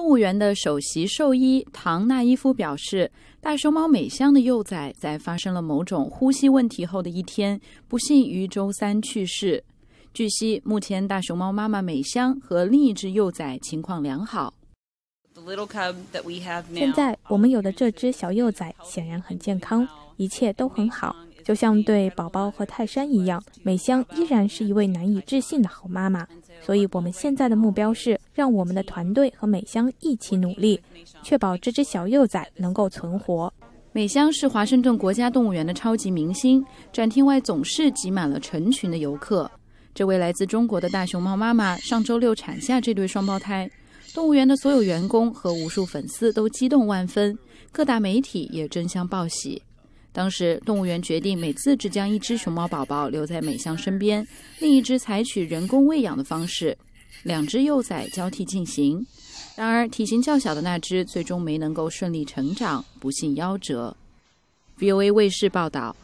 动物园的首席兽医唐纳伊夫表示，大熊猫美香的幼崽在发生了某种呼吸问题后的一天，不幸于周三去世。据悉，目前大熊猫妈妈美香和另一只幼崽情况良好。现在我们有的这只小幼崽显然很健康，一切都很好。就像对宝宝和泰山一样，美香依然是一位难以置信的好妈妈。所以，我们现在的目标是让我们的团队和美香一起努力，确保这只小幼崽能够存活。美香是华盛顿国家动物园的超级明星，展厅外总是挤满了成群的游客。这位来自中国的大熊猫妈妈上周六产下这对双胞胎，动物园的所有员工和无数粉丝都激动万分，各大媒体也争相报喜。当时动物园决定，每次只将一只熊猫宝宝留在美香身边，另一只采取人工喂养的方式，两只幼崽交替进行。然而，体型较小的那只最终没能够顺利成长，不幸夭折。VOA 卫视报道。